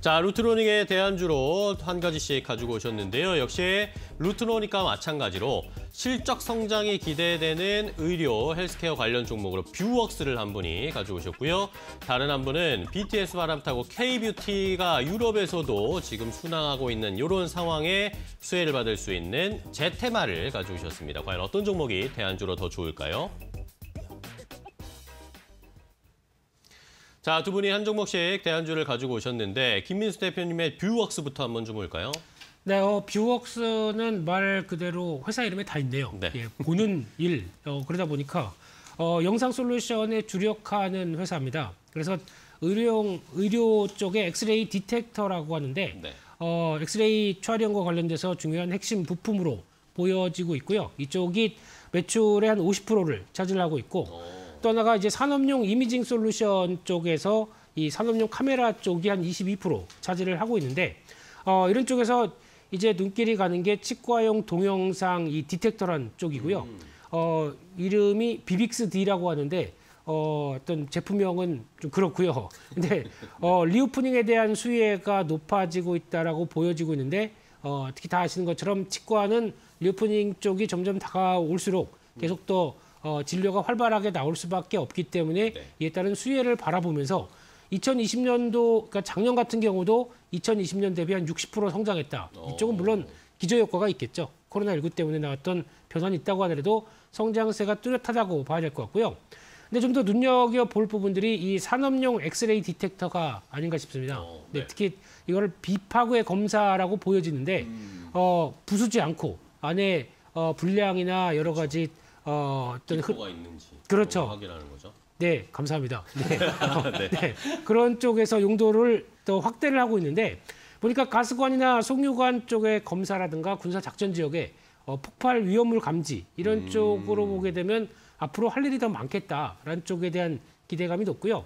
자, 루트로닝에 대한 주로 한 가지씩 가지고 오셨는데요. 역시 루트로닉과 마찬가지로 실적 성장이 기대되는 의료, 헬스케어 관련 종목으로 뷰웍스를 한 분이 가지고 오셨고요. 다른 한 분은 BTS 바람타고 K뷰티가 유럽에서도 지금 순항하고 있는 이런 상황에 수혜를 받을 수 있는 제테마를 가지고 오셨습니다. 과연 어떤 종목이 대안주로 더 좋을까요? 자, 두 분이 한 종목씩 대안주를 가지고 오셨는데 김민수 대표님의 뷰웍스부터 한번 좀 볼까요? 네, 어, 뷰웍스는 말 그대로 회사 이름에 다 있네요. 네. 예, 보는 일. 어, 그러다 보니까 어, 영상 솔루션에 주력하는 회사입니다. 그래서 의료용, 의료 쪽에 엑스레이 디텍터라고 하는데 네. 어, 엑스레이 촬영과 관련돼서 중요한 핵심 부품으로 보여지고 있고요. 이쪽이 매출의 한 50%를 차지하고 있고 오. 또 하나가 이제 산업용 이미징 솔루션 쪽에서 이 산업용 카메라 쪽이 한 22% 차지를 하고 있는데 어, 이런 쪽에서 이제 눈길이 가는 게 치과용 동영상 이 디텍터란 쪽이고요. 음. 어, 이름이 비빅스 D라고 하는데 어, 어떤 제품명은 좀 그렇고요. 근데 어, 리오프닝에 대한 수혜가 높아지고 있다라고 보여지고 있는데 어, 특히 다 아시는 것처럼 치과는 리오프닝 쪽이 점점 다가올수록 계속 더 어, 진료가 활발하게 나올 수밖에 없기 때문에 네. 이에 따른 수혜를 바라보면서 2020년도 그러니까 작년 같은 경우도 2020년 대비 한 60% 성장했다. 오. 어. 이쪽은 물론 기저 효과가 있겠죠. 코로나19 때문에 나왔던 변환이 있다고 하더라도 성장세가 뚜렷하다고 봐야 될 것 같고요. 근데 좀 더 눈여겨 볼 부분들이 이 산업용 엑스레이 디텍터가 아닌가 싶습니다. 오, 어, 네. 네, 특히 이걸 비파구의 검사라고 보여지는데 음. 어, 부수지 않고 안에 어, 불량이나 여러 가지 어, 어떤 가 있는지 그렇죠. 확인하는 거죠. 네, 감사합니다. 네. 네. 네. 그런 쪽에서 용도를 또 확대를 하고 있는데 보니까 가스관이나 송유관 쪽의 검사라든가 군사 작전 지역에 어, 폭발 위험물 감지 이런 음... 쪽으로 보게 되면 앞으로 할 일이 더 많겠다라는 쪽에 대한 기대감이 높고요.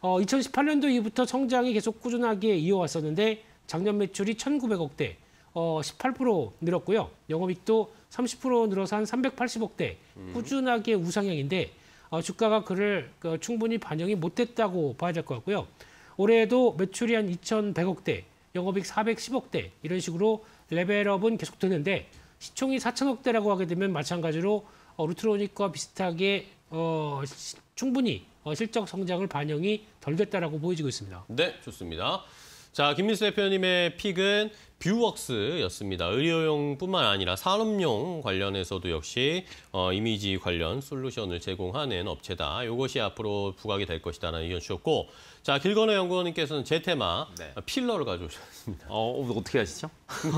어, 2018년도 이부터 성장이 계속 꾸준하게 이어왔었는데 작년 매출이 1,900억 대, 어, 18% 늘었고요. 영업이익도 30% 늘어서 한 380억대 음. 꾸준하게 우상향인데 어, 주가가 그를 그, 충분히 반영이 못했다고 봐야 될 것 같고요. 올해에도 매출이 한 2,100억대, 영업이익 410억대 이런 식으로 레벨업은 계속 되는데 시총이 4,000억대라고 하게 되면 마찬가지로 어, 루트로닉과 비슷하게 어, 시, 충분히 어, 실적 성장을 반영이 덜 됐다라고 보여지고 있습니다. 네, 좋습니다. 자, 김민수 대표님의 픽은 뷰웍스였습니다. 의료용뿐만 아니라 산업용 관련해서도 역시 어, 이미지 관련 솔루션을 제공하는 업체다. 이것이 앞으로 부각이 될 것이다라는 의견 주셨고 자 길건의 연구원님께서는 제 테마 네. 필러를 가져오셨습니다. 어, 어 어떻게 아시죠?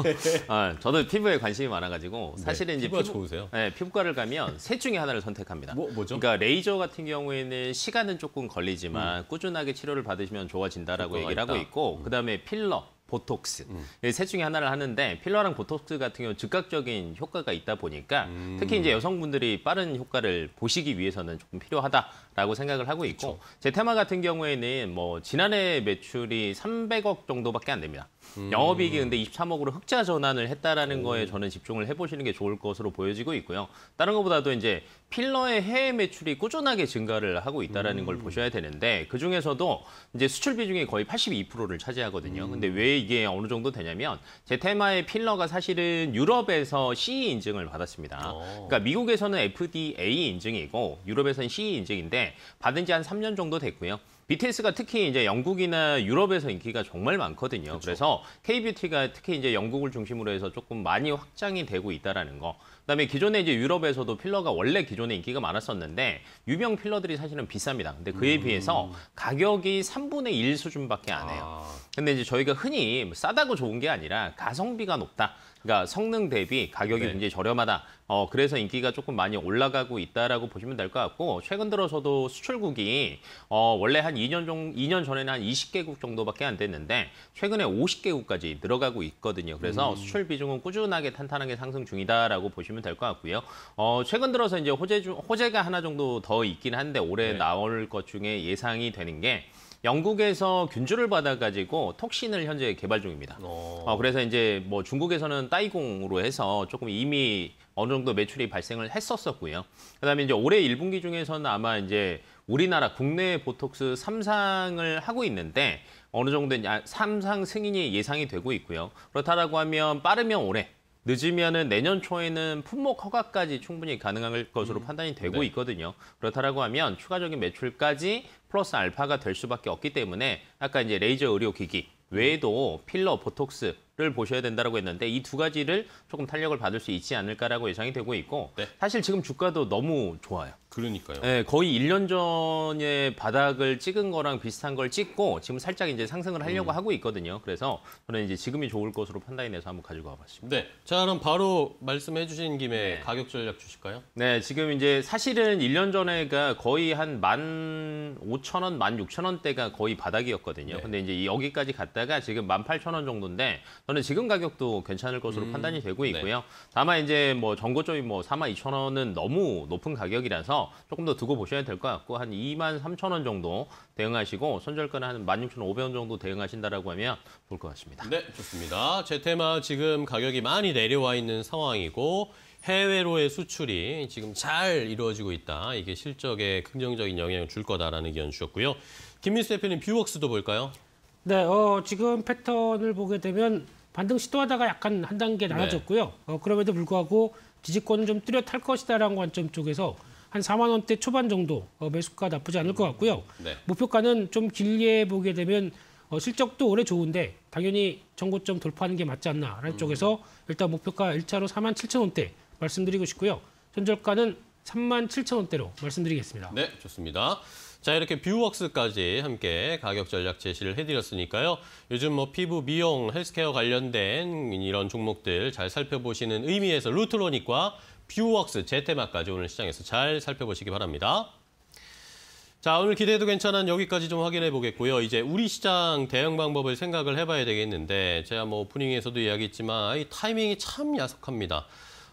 아, 저는 피부에 관심이 많아가지고 네, 사실은 네, 이제 피부가 피부, 좋으세요? 네, 피부과를 가면 셋 중에 하나를 선택합니다. 뭐, 뭐죠? 그러니까 레이저 같은 경우에는 시간은 조금 걸리지만 음. 꾸준하게 치료를 받으시면 좋아진다라고 얘기를 있다. 하고 있고 음. 그다음에 필러 보톡스 음. 예, 셋 중에 하나를 하는데 필러랑 보톡스 같은 경우 즉각적인 효과가 있다 보니까 음. 특히 이제 여성분들이 빠른 효과를 보시기 위해서는 조금 필요하다라고 생각을 하고 있고 그쵸. 제 테마 같은 경우에는 뭐 지난해 매출이 300억 정도밖에 안 됩니다. 음. 영업이익이 근데 23억으로 흑자 전환을 했다라는 오. 거에 저는 집중을 해보시는 게 좋을 것으로 보여지고 있고요. 다른 것보다도 이제 필러의 해외 매출이 꾸준하게 증가를 하고 있다는 라걸 음. 보셔야 되는데 그중에서도 이제 수출 비중이 거의 82%를 차지하거든요. 음. 근데 왜 이게 어느 정도 되냐면 제테마의 필러가 사실은 유럽에서 CE 인증을 받았습니다. 오. 어. 그러니까 미국에서는 FDA 인증이고 유럽에서는 CE 인증인데 받은 지 한 3년 정도 됐고요. BTS가 특히 이제 영국이나 유럽에서 인기가 정말 많거든요. 그쵸. 그렇죠. 그래서 K-뷰티가 특히 이제 영국을 중심으로 해서 조금 많이 확장이 되고 있다라는 거. 그다음에 기존에 이제 유럽에서도 필러가 원래 기존에 인기가 많았었는데 유명 필러들이 사실은 비쌉니다. 근데 그에 음. 비해서 가격이 3분의 1 수준밖에 안 해요. 아. 근데 이제 저희가 흔히 뭐 싸다고 좋은 게 아니라 가성비가 높다. 그러니까 성능 대비 가격이 네. 굉장히 저렴하다. 어, 그래서 인기가 조금 많이 올라가고 있다라고 보시면 될 것 같고 최근 들어서도 수출국이 어, 원래 한 2년 종 2년 전에는 한 20개국 정도밖에 안 됐는데 최근에 50개국까지 늘어가고 있거든요. 그래서 음. 수출 비중은 꾸준하게 탄탄하게 상승 중이다라고 보시면 될 것 같고요. 어, 최근 들어서 이제 호재 중, 호재가 하나 정도 더 있긴 한데 올해 네. 나올 것 중에 예상이 되는 게 영국에서 균주를 받아가지고 톡신을 현재 개발 중입니다. 어. 어, 그래서 이제 뭐 중국에서는 따이공으로 해서 조금 이미 어느 정도 매출이 발생을 했었었고요. 그다음에 이제 올해 1분기 중에서는 아마 이제 우리나라 국내 보톡스 3상을 하고 있는데 어느 정도 3상 승인이 예상이 되고 있고요. 그렇다라고 하면 빠르면 올해 늦으면은 내년 초에는 품목 허가까지 충분히 가능할 것으로 음. 판단이 되고 네. 있거든요. 그렇다라고 하면 추가적인 매출까지 플러스 알파가 될 수밖에 없기 때문에 아까 이제 레이저 의료 기기 외에도 필러, 보톡스 를 보셔야 된다고 라 했는데 이 두 가지를 조금 탄력을 받을 수 있지 않을까라고 예상이 되고 있고 네. 사실 지금 주가도 너무 좋아요. 그러니까요. 네, 거의 1년 전에 바닥을 찍은 거랑 비슷한 걸 찍고 지금 살짝 이제 상승을 하려고 음. 하고 있거든요. 그래서 저는 이제 지금이 좋을 것으로 판단해서 한번 가지고 와봤습니다. 네, 자 그럼 바로 말씀해 주신 김에 네. 가격 전략 주실까요? 네, 지금 이제 사실은 1년 전에가 거의 한 15,000원, 16,000원대가 거의 바닥이었거든요. 네. 근데 이제 여기까지 갔다가 지금 18,000원 정도인데 저는 지금 가격도 괜찮을 것으로 음. 판단이 되고 네. 있고요. 네. 다만 이제 뭐 전고점이 뭐 42,000원은 너무 높은 가격이라서 조금 더 두고 보셔야 될 것 같고 한 2만 3천 원 정도 대응하시고 손절가는 한 16,500원 정도 대응하신다라고 하면 좋을 것 같습니다. 네, 좋습니다. 제테마 지금 가격이 많이 내려와 있는 상황이고 해외로의 수출이 지금 잘 이루어지고 있다. 이게 실적에 긍정적인 영향을 줄 거다라는 의견 주셨고요. 김민수 대표님 뷰웍스도 볼까요? 네, 어, 지금 패턴을 보게 되면 반등 시도하다가 약간 한 단계 네. 나아졌고요 네. 어, 그럼에도 불구하고 지지권은 좀 뚜렷할 것이다라는 관점 쪽에서 한 4만 원대 초반 정도 어, 매수가 나쁘지 않을 것 음. 같고요. 네. 목표가는 좀 길게 보게 되면 어, 실적도 올해 좋은데 당연히 전고점 돌파하는 게 맞지 않나라는 음. 쪽에서 일단 목표가 1차로 4만 7천 원대 말씀드리고 싶고요. 현절가는 3만 7천 원대로 말씀드리겠습니다. 네, 좋습니다. 자 이렇게 뷰웍스까지 함께 가격 전략 제시를 해드렸으니까요. 요즘 뭐 피부 미용 헬스케어 관련된 이런 종목들 잘 살펴보시는 의미에서 루트로닉과 뷰웍스 재테마까지 오늘 시장에서 잘 살펴보시기 바랍니다. 자, 오늘 기대해도 괜찮은 여기까지 좀 확인해 보겠고요. 이제 우리 시장 대응 방법을 생각을 해봐야 되겠는데 제가 뭐 오프닝에서도 이야기했지만 이 타이밍이 참 야속합니다.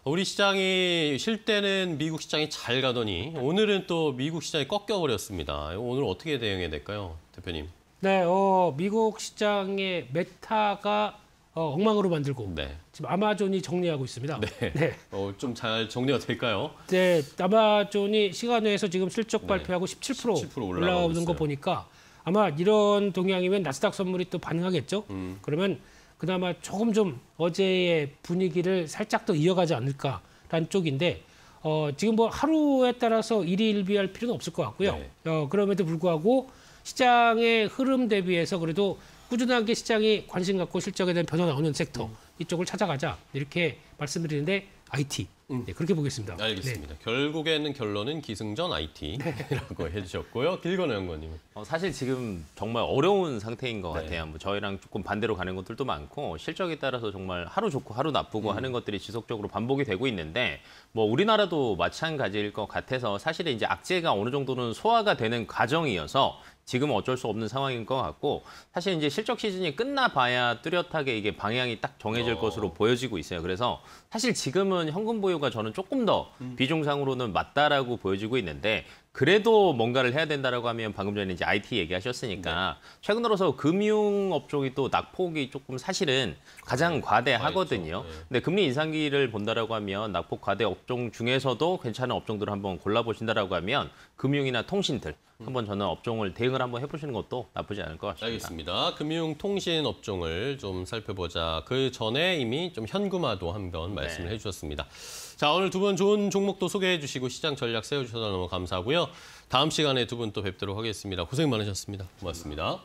우리 시장이 쉴 때는 미국 시장이 잘 가더니 오늘은 또 미국 시장이 꺾여버렸습니다. 오늘 어떻게 대응해야 될까요? 대표님. 네, 어, 미국 시장의 메타가 어, 엉망으로 만들고 네. 지금 아마존이 정리하고 있습니다. 네. 네. 어, 좀 잘 정리가 될까요? 네, 아마존이 시간 외에서 지금 실적 네. 발표하고 17%, 17% 올라오는 거 보니까 아마 이런 동향이면 나스닥 선물이 또 반응하겠죠. 음. 그러면 그나마 조금 좀 어제의 분위기를 살짝 더 이어가지 않을까라는 쪽인데 어, 지금 뭐 하루에 따라서 일희일비할 필요는 없을 것 같고요. 네. 어, 그럼에도 불구하고 시장의 흐름 대비해서 그래도 꾸준하게 시장이 관심 갖고 실적에 대한 변화 나오는 섹터 음. 이쪽을 찾아가자 이렇게 말씀드리는데 IT 음. 네, 그렇게 보겠습니다. 알겠습니다. 네. 결국에는 결론은 기승전 IT라고 네. 해주셨고요. 길건호 연구원님은 어, 사실 지금 정말 어려운 상태인 것 네. 같아요. 뭐 저희랑 조금 반대로 가는 것들도 많고 실적에 따라서 정말 하루 좋고 하루 나쁘고 음. 하는 것들이 지속적으로 반복이 되고 있는데 뭐 우리나라도 마찬가지일 것 같아서 사실은 이제 악재가 어느 정도는 소화가 되는 과정이어서 지금은 어쩔 수 없는 상황인 것 같고 사실 이제 실적 시즌이 끝나봐야 뚜렷하게 이게 방향이 딱 정해질 어... 것으로 보여지고 있어요. 그래서 사실 지금은 현금 보유가 저는 조금 더 음. 비중상으로는 맞다라고 보여지고 있는데 그래도 뭔가를 해야 된다라고 하면 방금 전에 이제 IT 얘기하셨으니까 네. 최근 들어서 금융 업종이 또 낙폭이 조금 사실은 가장 네. 과대하거든요. 네. 근데 금리 인상기를 본다라고 하면 낙폭 과대 업종 중에서도 괜찮은 업종들을 한번 골라보신다라고 하면 금융이나 통신들 음. 한번 저는 업종을 대응을 한번 해보시는 것도 나쁘지 않을 것 같습니다. 알겠습니다. 금융통신 업종을 좀 살펴보자. 그 전에 이미 좀 현금화도 한번 네. 말씀을 네. 해주셨습니다. 자 오늘 두 분 좋은 종목도 소개해 주시고 시장 전략 세워주셔서 너무 감사하고요. 다음 시간에 두 분 또 뵙도록 하겠습니다. 고생 많으셨습니다. 고맙습니다.